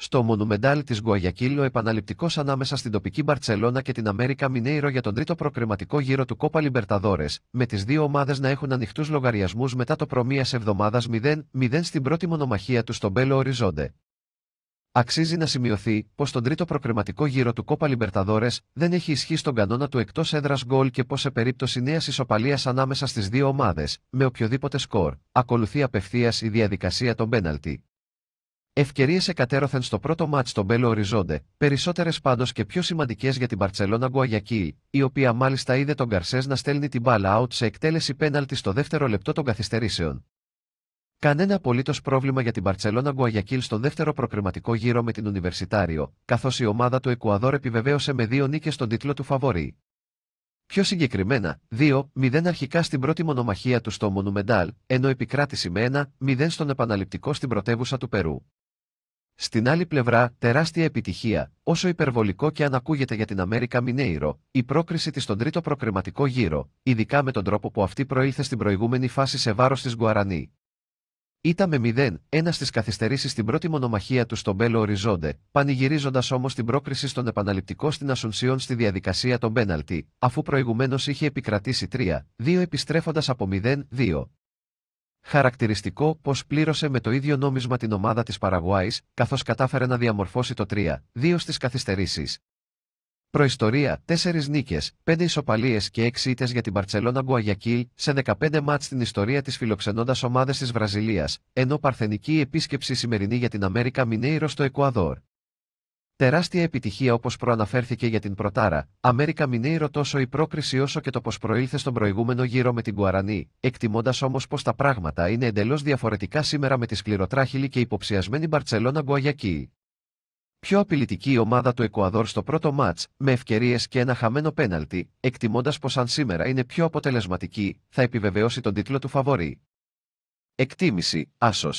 Στο Μονουμεντάλ τη Γκουαγιακίλ ο επαναληπτικός ανάμεσα στην τοπική Μπαρσελόνα και την Αμέρικα Μινέιρο για τον τρίτο προκριματικό γύρο του Κόπα Λιμπερταδόρες, με τις δύο ομάδες να έχουν ανοιχτούς λογαριασμούς μετά το προμία εβδομάδα 0-0 στην πρώτη μονομαχία τους στον Μπέλο Οριζόντε. Αξίζει να σημειωθεί πως τον τρίτο προκριματικό γύρο του Κόπα Λιμπερταδόρες δεν έχει ισχύ στον κανόνα του εκτός έδρας γκολ και πως σε περίπτωση νέας ισοπαλίας ανάμεσα στις δύο ομάδες, με οποιοδήποτε σκορ, ακολουθεί απευθείας η διαδικασία των πέναλτι. Ευκαιρίες εκατέρωθεν στο πρώτο μάτ στον Μπέλο Οριζόντε, περισσότερες πάντως και πιο σημαντικές για την Παρσελόνα Γκουαγιακή, η οποία μάλιστα είδε τον Καρσέ να στέλνει την μπάλα out σε εκτέλεση πέναλτη στο δεύτερο λεπτό των καθυστερήσεων. Κανένα απολύτως πρόβλημα για την Παρσελόνα Γκουαγιακήλ στο δεύτερο προκριματικό γύρο με την Ουνιβερσιτάριο, καθώς η ομάδα του Εκουαδόρ επιβεβαίωσε με δύο νίκες τον τίτλο του Φαβορή. Πιο συγκεκριμένα, 2-0 αρχικά στην πρώτη μονομαχία του στο Μονουμεντάλ, ενώ επικράτησε με 1-0 στον επαναληπτικό στην πρωτεύουσα του Περού. Στην άλλη πλευρά, τεράστια επιτυχία, όσο υπερβολικό και αν ακούγεται για την Αμέρικα Μινέιρο, η πρόκριση της στον τρίτο προκριματικό γύρο, ειδικά με τον τρόπο που αυτή προήλθε στην προηγούμενη φάση σε βάρος της Γκουαρανή. Ήταν με 0-1 στις καθυστερήσεις στην πρώτη μονομαχία του στον Μπέλο Οριζόντε, πανηγυρίζοντας όμως την πρόκριση στον επαναληπτικό στην Ασουνσιόν στη διαδικασία των πέναλτι, αφού προηγουμένως είχε επικρατήσει 3-2 επιστρέφοντας από 0-2, Χαρακτηριστικό πως πλήρωσε με το ίδιο νόμισμα την ομάδα της Παραγουάης, καθώς κατάφερε να διαμορφώσει το 3-2 στις καθυστερήσεις. Προϊστορία: 4 νίκε, 5 ισοπαλίες και 6 ήττες για την Παρσελόνα Γκουαγιακίλ σε 15 μάτ στην ιστορία της φιλοξενώντας ομάδες της Βραζιλίας, ενώ παρθενική επίσκεψη σημερινή για την Αμέρικα Μινέιρο στο Εκουαδόρ. Τεράστια επιτυχία όπως προαναφέρθηκε για την Πρωτάρα, Αμέρικα Μινέιρο τόσο η πρόκριση όσο και το πως προήλθε στον προηγούμενο γύρο με την Κουαρανή, εκτιμώντας όμως πως τα πράγματα είναι εντελώς διαφορετικά σήμερα με τη σκληροτράχυλη και υποψιασμένη Μπαρσελόνα Γκουαγιακή. Πιο απειλητική η ομάδα του Εκουαδόρ στο πρώτο μάτ, με ευκαιρίες και ένα χαμένο πέναλτι, εκτιμώντας πως αν σήμερα είναι πιο αποτελεσματική, θα επιβεβαιώσει τον τίτλο του φαβορή. Εκτίμηση, άσος,